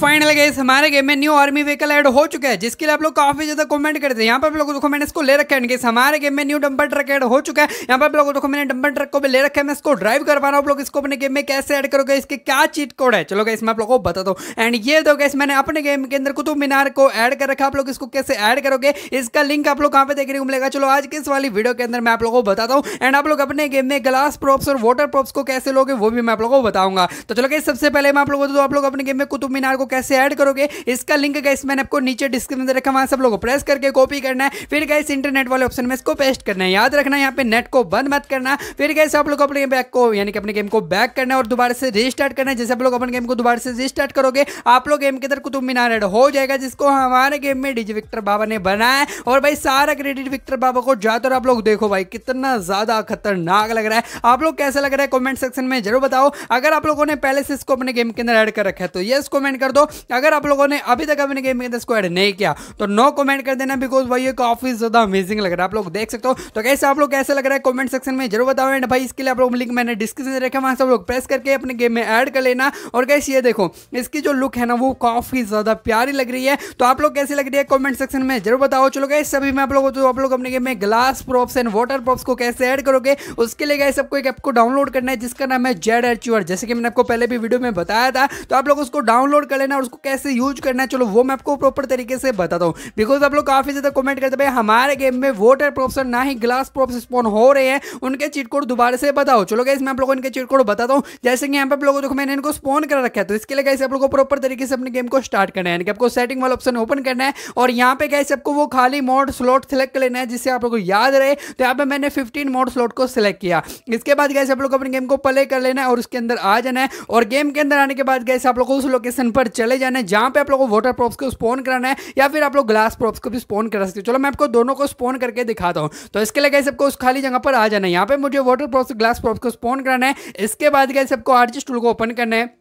final guys हमारे game में new army vehicle add हो चुका है जिसके लिए आप लोग काफी ज्यादा कमेंट करते हैं यहाँ पर आप लोगों को मैंने इसको ले रखा है हमारे गेम में न्यू डंपर ट्रक ऐड हो चुका है यहाँ पर आप लोगों को मैंने डंपर ट्रक को भी ले रखा है मैं इसको ड्राइव कर पा रहा हूँ लोग इसको अपने गेम में कैसे ऐड करोगे इसके क्या चीट कोड है चलो गैस मैं आप लोगों को बता दो एंड ये दो गैस मैंने अपने गेम के अंदर कुतुब मीनार को एड कर रखा आप लोग इसको कैसे ऐड करोगे इसका लिंक आप लोग कहाँ पे देखने को मिलेगा चलो आज किस वाली वीडियो के अंदर मैं आप लोगों को बताता हूँ एंड आप लोग अपने गेम में ग्लास प्रॉप्स और वाटर प्रॉप्स को कैसे लोगे वो भी मैं आप लोगों को बताऊंगा तो चलो गाइस सबसे पहले मैं आप लोगों को आप लोग अपने गेम में कुतुब मीनार को कैसे ऐड करोगे इसका लिंक गैस मैंने आपको नीचे डिस्क्रिप्शन में रखा वहाँ सब लोगों को प्रेस करके कॉपी करना है फिर गैस इंटरनेट वाले ऑप्शन में इसको पेस्ट करना है याद रखना यहाँ पे नेट को बंद मत करना फिर गैस आप लोग अपने बैक को यानी कि अपने गेम को बैक करना है और दोबारा से रिस्टार्ट करना है जैसे आप लोग अपने गेम को दोबारा से रिस्टार्ट करोगे आप लोग गेम के अंदर कुतुब मीनार एड हो जाएगा जिसको हमारे गेम में डीजे विक्टर बाबा ने बनाया और भाई सारा क्रेडिट विक्टर बाबा को ज्यादातर आप लोग देखो भाई कितना ज्यादा खतरनाक लग रहा है आप लोग कैसा लग रहा है कॉमेंट सेक्शन में जरूर बताओ अगर आप लोगों ने पहले से इसको अपने गेम के अंदर ऐड कर रखा है तो यस कॉमेंट कर दो दो तो अगर आप लोगों ने अभी तक अपने गेम के स्क्वाड नहीं किया तो नो कमेंट कर देना बिकॉज भाई ये काफी ज्यादा अमेजिंग लग रहा है आप लोग देख सकते हो तो कैसे आप लोग कैसे लग रहा है कमेंट सेक्शन में जरूर बताओ एंड भाई इसके लिए आप लोग लिंक मैंने डिस्क्रिप्शन में रखा वहां से आप लोग प्रेस करके अपने गेम में ऐड कर लेना और कैसे ये देखो इसकी जो लुक है ना वो काफी ज्यादा प्यारी लग रही है तो आप लोग कैसे लग रही है कॉमेंट सेक्शन में जरूर बताओ चलो कैसे अभी मैं आप लोगों तो आप लोग अपने गेम में glass props and water props को कैसे ऐड करोगे उसके लिए कैसे आपको एक ऐप को डाउनलोड करना है जिसका नाम है जेड एच जैसे कि मैंने आपको पहले भी वीडियो में बताया था तो आप लोग उसको डाउनलोड कर करना है और उसको कैसे यूज करना है चलो वो मैं आपको प्रॉपर तरीके से बताता हूँ बिकॉज आप लोग काफ़ी ज़्यादा कमेंट करते भाई हमारे गेम में वोटर प्रॉप्स ना ही ग्लास प्रोप्स स्पॉन हो रहे हैं उनके चिटकोड दोबारा से बताओ चलो गैस मैं आप लोगों को इनके चीट बताता हूँ जैसे कि यहाँ पे आप लोगों को मैंने इनको स्पॉन कर रखा है तो इसके लिए गैस आप लोग को प्रॉपर तरीके से अपने गेम को स्टार्ट करना है यानी कि आपको सेटिंग वाला ऑप्शन ओपन करना है और यहाँ पे गैस आपको वो खाली मोड स्लॉट सेलेक्ट कर लेना है जिससे आप लोग को याद रहे तो यहाँ पे मैंने फिफ्टीन मोड स्लॉट को सिलेक्ट किया इसके बाद गैस आप लोग अपने गेम को प्ले कर लेना है और उसके अंदर आ जाना है और गेम के अंदर आने के बाद गैस आप लोग को उस लोकेशन पर चले जाना है जहां पे आप लोगों को वाटर प्रॉप्स को स्पोन कराना है या फिर आप लोग ग्लास प्रॉप्स को भी स्पोन करा सकते हो चलो मैं आपको दोनों को स्पोन करके दिखाता हूँ तो इसके लिए कैसे आपको उस खाली जगह पर आ जाना है यहाँ पे मुझे वाटर प्रॉप्स ग्लास प्रॉप्स को स्पोन कराना है इसके बाद कैसे आपको आर्टिस्ट टूल को ओपन करना है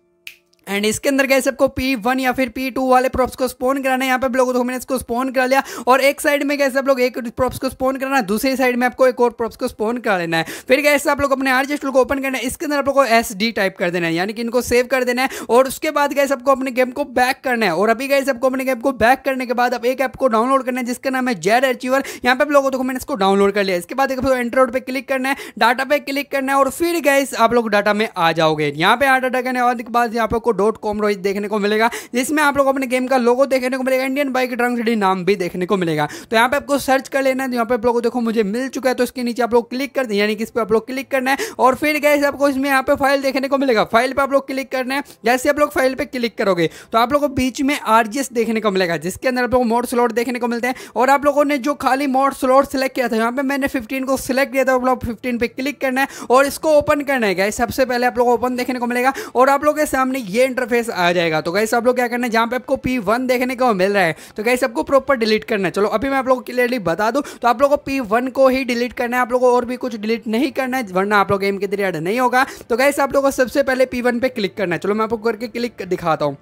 एंड इसके अंदर गए सबको पी वन या फिर पी टू वाले प्रॉप्स को स्पोन कराना है यहाँ पे लोगों को मैंने इसको स्पोन करा लिया और एक साइड में गए आप लोग एक प्रॉप्स को स्पोन कराना है दूसरी साइड में आपको एक और प्रॉप्स को स्पोन करा लेना है फिर गए आप लोग अपने आरजेस्ट को ओपन करना है इसके अंदर आप लोग को एस डी टाइप कर देना है यानी कि इनको सेव कर देना है और उसके बाद गए सबको अपने गेम को बैक करना है और अभी गए सबको अपने गेम को बैक करने के बाद आप एक ऐप को डाउनलोड करना है जिसका नाम है जेड अचीवर यहाँ पे आप लोगों को मैंने इसको डाउनलोड कर लिया इसके बाद एंड्रॉइड पर क्लिक करना है डाटा पे क्लिक करना है और फिर गए आप लोग डाटा में आ जाओगे यहाँ पे डाटा करने के बाद यहाँ पे डॉट कॉम रोहित देखने को मिलेगा जिसमें आप लोग अपने गेम का लोगो देखने को मिलेगा इंडियन बाइक ड्रंग सिटी नाम भी देखने को मिलेगा तो यहाँ पे आपको सर्च कर लेना है तो यहाँ पे आप लोग देखो मुझे मिल चुका है तो इसके नीचे आप लोग क्लिक कर दें यानी कि इस पर आप लोग क्लिक करना है और फिर गैस आपको इसमें यहाँ पे फाइल देखने को मिलेगा फाइल पर आप लोग क्लिक करना है जैसे आप लोग फाइल पर क्लिक करोगे तो आप लोग को बीच में आर देखने को मिलेगा जिसके अंदर आप लोग मोड स्लॉट देखने को मिलते हैं और आप लोगों ने जो खाली मोड स्लॉट सेलेक्ट किया था यहाँ पे मैंने फिफ्टीन को सिलेक्ट किया था आप लोग फिफ्टीन पे क्लिक करना है और इसको ओपन करना है गैस सबसे पहले आप लोग ओपन देखने को मिलेगा और आप लोग के सामने ये इंटरफेस आ जाएगा तो गाइस आप लोग क्या करना है जहाँ पे आपको पी वन देखने को मिल रहा है तो गाइस आपको प्रॉपर डिलीट करना है चलो अभी मैं आप लोगों को क्लियरली बता दूं तो आप लोगों को पी वन को ही डिलीट करना है आप लोगों को और भी कुछ डिलीट नहीं करना है वरना आप लोग गेम के थ्री नहीं होगा तो गाइस आप लोगों को सबसे पहले पी वन पे क्लिक करना है चलो मैं आपको करके क्लिक दिखाता हूँ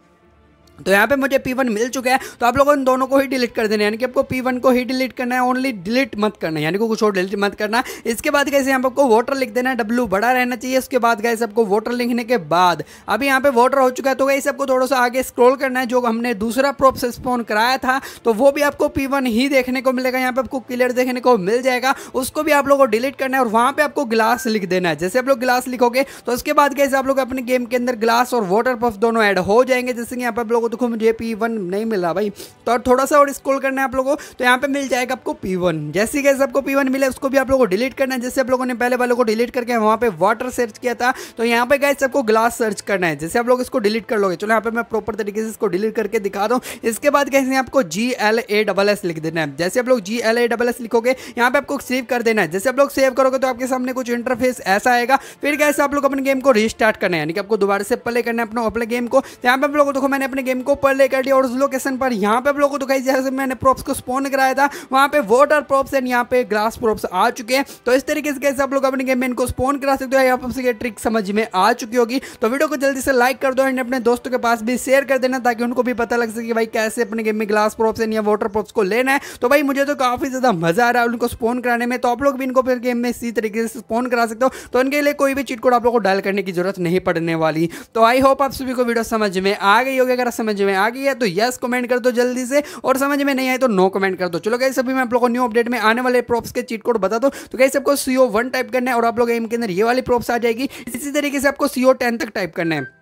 तो यहाँ पे मुझे P1 मिल चुका है तो आप लोगों इन दोनों को ही डिलीट कर देना यानी कि आपको P1 को ही डिलीट करना है ओनली डिलीट मत करना यानी कि कुछ और डिलीट मत करना इसके बाद कैसे यहाँ पर आपको वोटर लिख देना है W बड़ा रहना चाहिए उसके बाद कैसे आपको वोटर लिखने के बाद अभी यहाँ पे वोटर हो चुका है तो कैसे आपको थोड़ा सा आगे स्क्रोल करना है जो हमने दूसरा प्रोप से स्पोन कराया था तो वो भी आपको पी ही देखने को मिलेगा यहाँ पे आपको क्लियर देखने को मिल जाएगा उसको भी आप लोग को डिलीट करना है और वहाँ पर आपको ग्लास लिख देना है जैसे आप लोग ग्लास लिखोगे तो उसके बाद कैसे आप लोग अपने गेम के अंदर ग्लास और वाटर पफ दोनों ऐड हो जाएंगे जैसे कि यहाँ पर आप लोग लोगों देखो मुझे पी वन नहीं मिला भाई तो और थोड़ा सा और स्क्रॉल करना है आप लोगों को तो यहाँ पे मिल जाएगा आपको पी वन जैसे कैसे आपको पी वन मिले उसको भी आप लोगों को डिलीट करना है जैसे आप लोगों ने पहले वालों को डिलीट करके वहाँ पे वाटर सर्च किया था तो यहाँ पे गाइस आपको ग्लास सर्च करना है जैसे आप लोग इसको डिलीट कर लोगे चलो यहाँ पे मैं प्रॉपर तरीके से इसको डिलीट करके दिखा दूँ इसके बाद कैसे आपको G L A double S लिख देना है जैसे आप लोग G L A double S लिखोगे यहाँ पे आपको सेव कर देना है जैसे आप लोग सेव करोगे तो आपके सामने कुछ इंटरफेस ऐसा आएगा फिर कैसे आप लोग अपने गेम को रिस्टार्ट करना है यानी कि आपको दोबारा से प्ले करना है अपने गेम को तो यहाँ पे आप लोगों को देखो मैंने अपने गेम को ऊपर लेकर दिया और उस लोकेशन पर यहाँ पे आप लोगों को दिखाई जैसे मैंने प्रॉप्स को स्पॉन कराया था वहाँ पे वाटर प्रॉप्स एंड यहाँ पे ग्रास प्रॉप्स आ चुके हैं तो इस तरीके से कैसे आप लोग अपने गेम में इनको स्पॉन करा सकते हो या आपसे ये ट्रिक समझ में आ चुकी होगी तो वीडियो को जल्दी से लाइक कर दो एंड अपने दोस्तों के पास भी शेयर कर देना ताकि उनको भी पता लग सके भाई कैसे अपने गेम में ग्लास प्रॉप्स एंड या वाटर प्रॉप्स को लेना है तो भाई मुझे तो काफ़ी ज़्यादा मज़ा आ रहा है उनको स्पॉन कराने में तो आप लोग भी इनको फिर गेम में इसी तरीके से स्पॉन करा सकते हो तो उनके लिए कोई भी चिटकोड आप लोग को डायल करने की जरूरत नहीं पड़ने वाली तो आई होप आप सभी को वीडियो समझ में आ गई होगी अगर समझ में आ गई है तो यस कमेंट कर दो जल्दी से और समझ में नहीं आई तो नो कमेंट कर दो चलो कैसे अभी मैं आप लोग को न्यू अपडेट में आने वाले प्रॉप्स के चीट कोड बता दो तो कैसे आपको सीओ वन टाइप करना है और आप लोग एम के अंदर ये वाली प्रॉप्स आ जाएगी इसी तरीके से आपको सीओ टेन तक टाइप करना है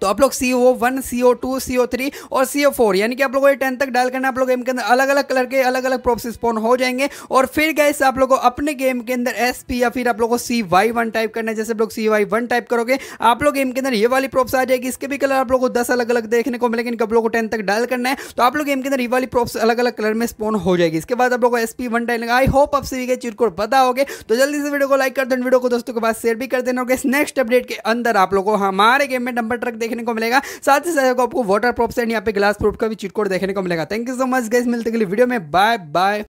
तो आप लोग C O one C O two C O three और सी ओ फोर यानी कि आप लोगों को टेन तक डायल करना आप लोग गेम के अंदर अलग अलग कलर के अलग अलग प्रॉप्स स्पॉन हो जाएंगे और फिर गैस आप लोगों को अपने गेम के अंदर एस पी या फिर आप लोगों को सी वाई वन टाइप करना है जैसे आप लोग सी वाई वन टाइप करोगे आप लोग गेम के अंदर ये वाली प्रॉप्स आ जाएगी इसके भी कलर आप लोगों को दस अलग अलग देखने को मिलेगा इनके आप लोग को टेन तक डायल करना है तो आप लोग गेम के अंदर ये वाली प्रॉप्स अलग अलग कलर में स्पॉन हो जाएगी इसके बाद आप लोग को S P one time I hope आप सभी के चीज को पता होगे तो जल्दी से वीडियो को लाइक कर दे वीडियो को दोस्तों के पास शेयर भी कर देना और नेक्स्ट अपडेट के अंदर आप लोगों को हमारे गेम में नंबर ट्रक देखने को मिलेगा साथ ही साथ आपको वाटर प्रूफ एंड यहाँ पे ग्लास प्रूफ का भी चिटकोड देखने को मिलेगा thank you so much guys मिलते के लिए वीडियो में बाय बाय